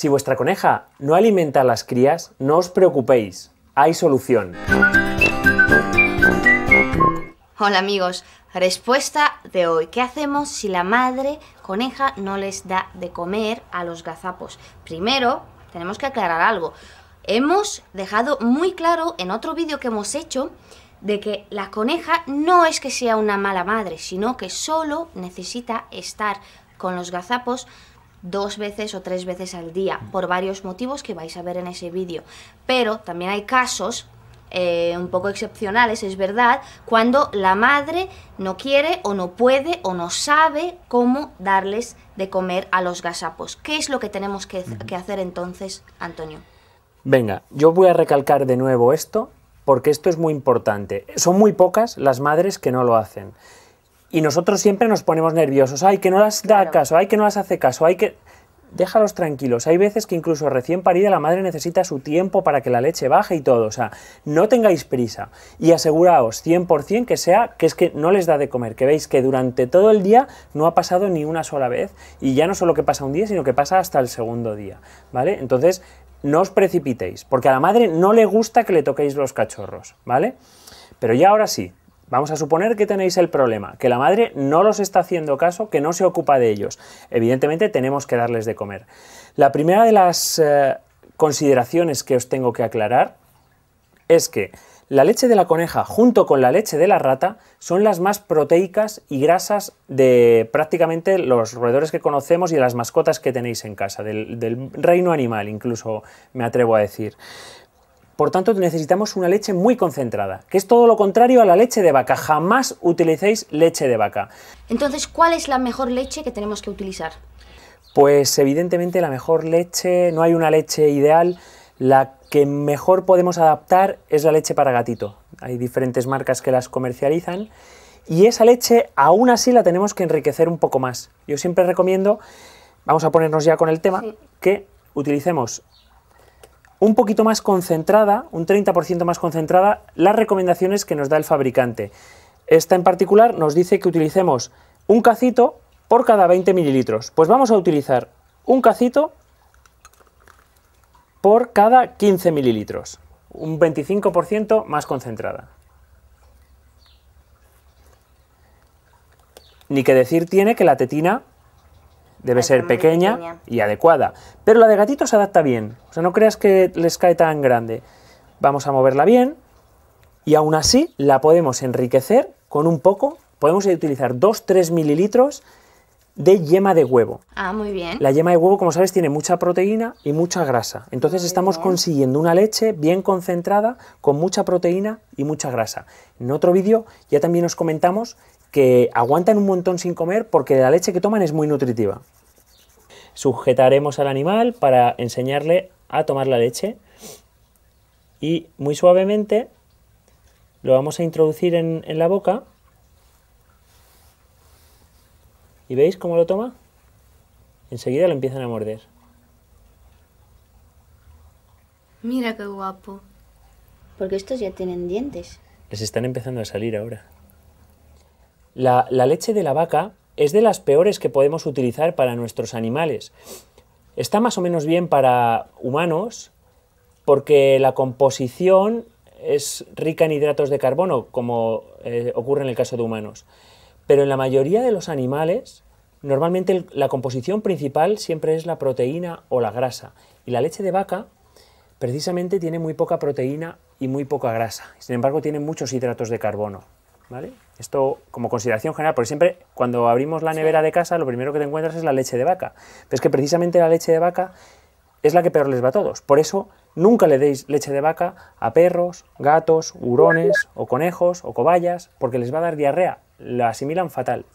Si vuestra coneja no alimenta a las crías, no os preocupéis, hay solución. Hola amigos, respuesta de hoy. ¿Qué hacemos si la madre coneja no les da de comer a los gazapos? Primero, tenemos que aclarar algo. Hemos dejado muy claro en otro vídeo que hemos hecho de que la coneja no es que sea una mala madre, sino que solo necesita estar con los gazapos dos veces o tres veces al día, mm. por varios motivos que vais a ver en ese vídeo. Pero también hay casos eh, un poco excepcionales, es verdad, cuando la madre no quiere o no puede o no sabe cómo darles de comer a los gasapos. ¿Qué es lo que tenemos que hacer entonces, Antonio? Venga, yo voy a recalcar de nuevo esto porque esto es muy importante. Son muy pocas las madres que no lo hacen. Y nosotros siempre nos ponemos nerviosos, hay que no las da caso, hay que no las hace caso, hay que... Déjalos tranquilos. Hay veces que incluso recién parida la madre necesita su tiempo para que la leche baje y todo. O sea, no tengáis prisa y aseguraos 100% que sea que es que no les da de comer, que veis que durante todo el día no ha pasado ni una sola vez y ya no solo que pasa un día, sino que pasa hasta el segundo día, ¿vale? Entonces, no os precipitéis, porque a la madre no le gusta que le toquéis los cachorros, ¿vale? Pero ya ahora sí, Vamos a suponer que tenéis el problema, que la madre no los está haciendo caso, que no se ocupa de ellos. Evidentemente tenemos que darles de comer. La primera de las eh, consideraciones que os tengo que aclarar es que la leche de la coneja junto con la leche de la rata son las más proteicas y grasas de prácticamente los roedores que conocemos y las mascotas que tenéis en casa, del reino animal incluso me atrevo a decir. Por tanto, necesitamos una leche muy concentrada, que es todo lo contrario a la leche de vaca. Jamás utilicéis leche de vaca. Entonces, ¿cuál es la mejor leche que tenemos que utilizar? Pues evidentemente la mejor leche, no hay una leche ideal, la que mejor podemos adaptar es la leche para gatito. Hay diferentes marcas que las comercializan y esa leche aún así la tenemos que enriquecer un poco más. Yo siempre recomiendo, vamos a ponernos ya con el tema, que utilicemos un poquito más concentrada, un 30% más concentrada, las recomendaciones que nos da el fabricante. Esta en particular nos dice que utilicemos un cacito por cada 20 mililitros. Pues vamos a utilizar un cacito por cada 15 mililitros, un 25% más concentrada. Ni que decir tiene que la tetina debe ser pequeña, y adecuada. Pero la de gatito se adapta bien, o sea, no creas que les cae tan grande. Vamos a moverla bien y aún así la podemos enriquecer con un poco, podemos utilizar 2-3 mililitros de yema de huevo. Ah, muy bien. La yema de huevo, como sabes, tiene mucha proteína y mucha grasa. Entonces estamos consiguiendo una leche bien concentrada, con mucha proteína y mucha grasa. En otro vídeo ya también os comentamos que aguantan un montón sin comer porque la leche que toman es muy nutritiva. Sujetaremos al animal para enseñarle a tomar la leche y muy suavemente lo vamos a introducir en, en la boca. ¿Y veis cómo lo toma? Enseguida lo empiezan a morder. Mira qué guapo. Porque estos ya tienen dientes. Les están empezando a salir ahora. La, leche de la vaca es de las peores que podemos utilizar para nuestros animales. Está más o menos bien para humanos porque la composición es rica en hidratos de carbono, como eh, ocurre en el caso de humanos. Pero en la mayoría de los animales, normalmente la composición principal siempre es la proteína o la grasa. Y la leche de vaca, precisamente, tiene muy poca proteína y muy poca grasa. Sin embargo, tiene muchos hidratos de carbono. Esto como consideración general, porque siempre cuando abrimos la nevera de casa lo primero que te encuentras es la leche de vaca. Pero es que precisamente la leche de vaca es la que peor les va a todos. Por eso nunca le deis leche de vaca a perros, gatos, hurones o conejos o cobayas, porque les va a dar diarrea. La asimilan fatal.